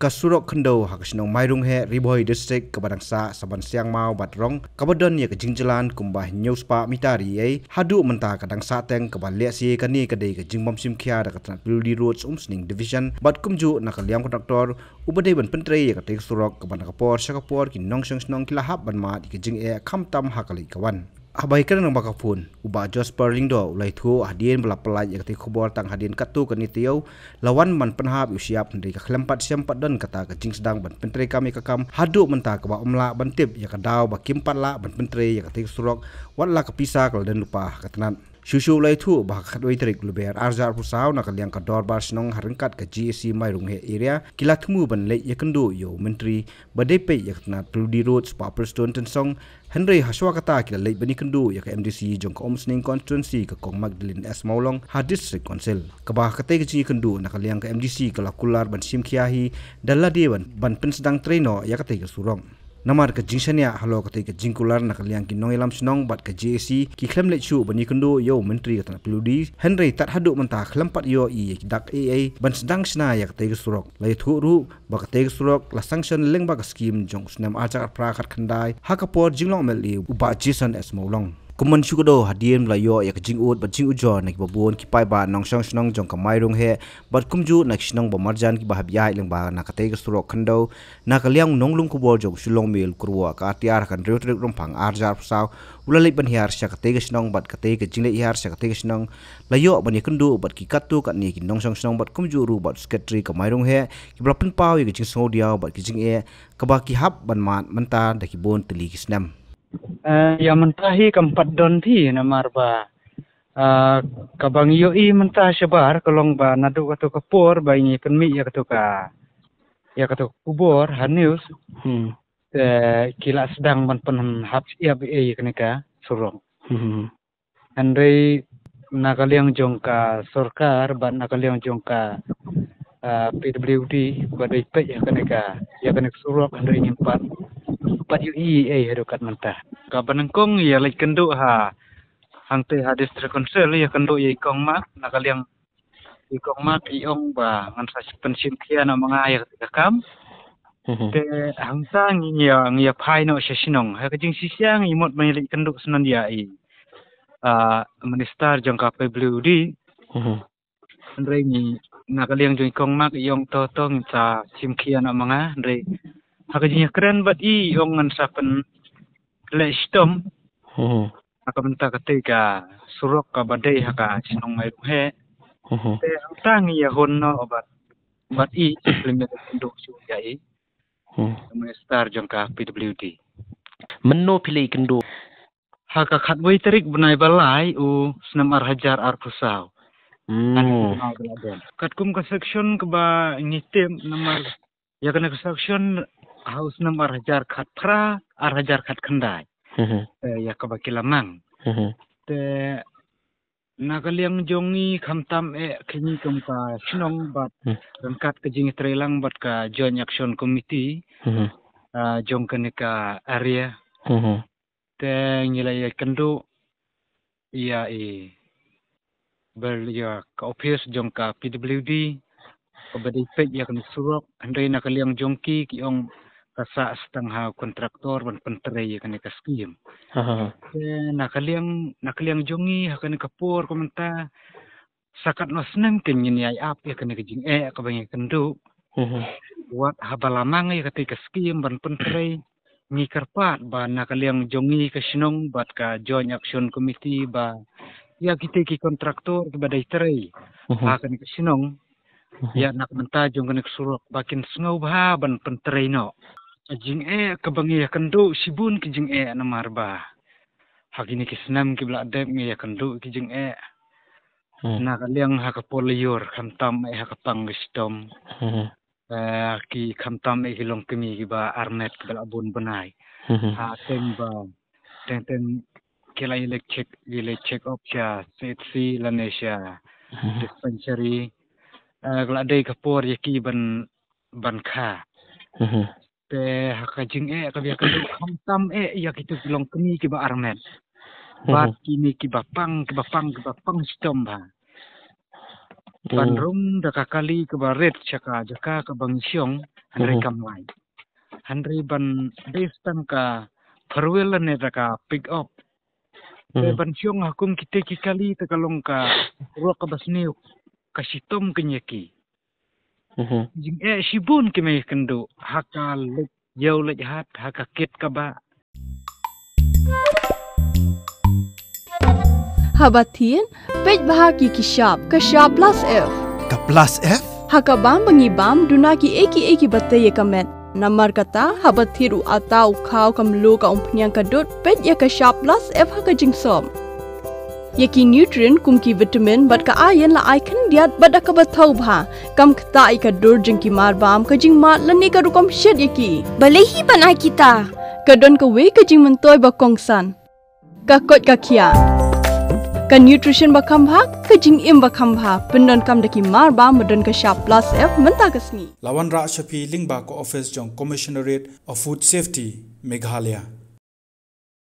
kasurok kendo hakasino mairung he riboi district kabadang sa saban siang mau batrong kabadon ye kejingjelan kumbah news pa mitari ye hadu menta kadang sa teng kabalia si kani kade ke jingbom simkia da katna pilu roads umsning division bat kumju na kaliam kontraktor ubade ban pentre ye ka tek surok kabana kapor sakapor ki nongsong nong kilahap ban ma di kejing e kamtam hakali kawan habaikan nang baka pun uba just perling do ulai thu hadien bla pelai yak ti khobor tang hadien katu ka nitiyo lawan man penhab usiap ndri ka khlempat sempat don kata ka jing sedang ban pentri kami ka kam hadu menta ka ba umla ban tip yak ka daw ba kimpan la ban pentri yak ti surok wan la ka pisa kal lupa ka Shushu lai tu bahagat wai terik luber arjar pusau nak liang ke dorbar senong haringkat ke GSC Mairung he area kila temu ban lek yakendu yo menteri badepe yak tena Trudy Road Spapper Stone tensong Henry Haswa kata kila lek bani kendu yak MDC jong ke omsening constituency ke Kong Magdalene S. Maulong ha district council. Kebah kata ke jingi kendu nak liang ke MDC Kelakular lakular ban simkiahi dan ladewan ban pensedang treno yak kata ke surong namar ka jingshania ya. halo ka tei ka jingkular na ka liang ki nong elam sinong bat ka JC ki khlem le chu bani kundo yo mentri ka tan pludi henry tat hadu manta khlem pat yo i ek dak AA ban sdang sina ya ka tei ka surok lai thu ru ba ka tei ka surok la sanction leng ba ka scheme jong snam acha pra khat khandai ha ka por jinglong mel li u ba jison as molong คุมันชุกโดฮัดเดียนลายโยเอกจิงอุดบัดจิงอุจอนักบบวนคิปายบานนองช่องชนองจงกับไมรงเฮบัดคุมจูนักชนองบมาร์จันกิบาบยาเลงบานักเตกสุรคันโดนักเลี้ยงนงลุงคบอลจงชุลงมิลครัวกาติอาร์กันเรียวตรึกรงผังอาร์จาร์สาวอุลลิปันฮิอาร์ชักเตกชนองบัดกเตกจิงเลฮิอาร์ชักเตกชนองลายโยบันยิกันดูบัดกิคัตตูกันนี่กินนองช่องชนองบัดคุมจูรูบัดสเกตรีกับไมรงเฮกิบลับปนเาเอกจิงโซดียวบัดกิจิงเอกบักกิฮับบันมาดมันตาเด็กบวนตลีกิสเนม uh, yang mentahi keempat don ti nama arba uh, eh, kabang yo i mentah sebar kelong ba nadu kato kapur ba ini kenmi ya kato ka ya kato kubur hanius hmm. uh, kila sedang menpen hab ia bi ai kenika surong hmm. andre nakal yang jongka sorkar ba nakal yang jongka uh, PWD pada ipek ya kenika ya kenik surong andre nyimpan tempat UI eh ada kat mentah. Kau penengkong ya lagi kenduk ha. Hang teh ha district council ya kenduk ya ikong mak. Nak kali yang ikong mak iong ba. Ngan sa pensiun kia nak mengayak tiga kam. Mhm. Te hang sang ya ngia pai no sesinong. Ha kajing sisiang imut menilai kenduk senan dia i. Uh, eh. ah, Minister jangka PBLUD. Andre mhm. ni nak kali yang jangkong mak iong to to ngan sa simkia nak mengayak. Hakajinya keren buat i orang ngan sapen lech tom. Oh. Aka ketika surok ka badai haka sinong ngai buhe. Oh. Te utang iya hon obat i limit duk su ya i. Oh. star jangka PWD. Menno pilih kendo. Haka khat boi terik benai balai u senam arhajar arkusau. Hmm. Kat kum ka section ke ba ngitim nama ya kena ka section haus nam arajar kat phra arajar kat khandai mm -hmm. ya kabaki lamang mm -hmm. liang jongi e, kamtam eh kini kum ka chinong bat mm -hmm. ke bat ka joint action committee mm -hmm. uh, jong area mm -hmm. te ngilai kendu ya e bel ya ka office jong ka pwd mm-hmm. kabadi ya kan surok andre nakaliang jongki ki ong sa stang ha kontraktor ban pentre ye kan kaskim ha ha na kaliang na kaliang jongi ha kan kapur komenta sakat no senem ken kan ye ai ap ye kan kejing e ka bang kendu buat ha balamang ye kate kaskim ban pentre ni karpat ba na kaliang jongi ka sinong bat ka join action committee ba ya kita ki kontraktor mhm. ha, ke badai tre ha kan ke sinong mhm. ya nak mentajung kan ke suruh bakin sungau bah ban pentre no Jing e kebangi ya kendo sibun ke jing e na marba. Hagini ke senam ke bla dem ngi ya kendo ke jing e. Hmm. Na kaliang ha ka polior kantam e ha ka pangistom. Hmm. Eh ki kantam e hilong kemi ki ba arnet ke bla bun benai. Hmm. Ha ah, ten ba teng teng ke la ile check ile check up ya set si la nesha. Hmm. Dispensary. Eh uh, kala dei ka por ye ki ban ban kha. Hmm pe hakajing e ka bia ka e ya kitu bilong kini ki ba armen hmm. bat kini ki ba pang ki ba pang ki ba pang sitom ba pan hmm. rum da ka kali ki ba red chaka jaka ka bang siong andre hmm. kam lai andre ban des tang ka farwel ne da ka pick up pe ban siong hakum kite ki kali ta ka long ka ro ka basne ka sitom ki nyeki jing e sibun kime kendu haka lek yau lek hat haka kit kaba Habatien, pej bahagi kishab, kishab plus F. Ka plus F? Haka bam bangi bam dunaki eki eki batte ye kamen. Namar kata habathiru atau kau kam lo ka umpnyang ka dot pej ya kishab plus F haka jingsom. yaki nutrient kumki vitamin but ka ayen la icon diat but ka bathau bha kam khta ai ka dur jing ki mar bam ka jing mat la ni ka rukom shed yaki bale hi bana kita ka don ka we ka jing man toy ba kong san ka kot ka khia ka nutrition ba kham bha ka jing im ba kham bha pindon kam daki mar ba modon ka sharp plus f manta kasni lawan ra shafi lingba ko office jong commissionerate of food safety meghalaya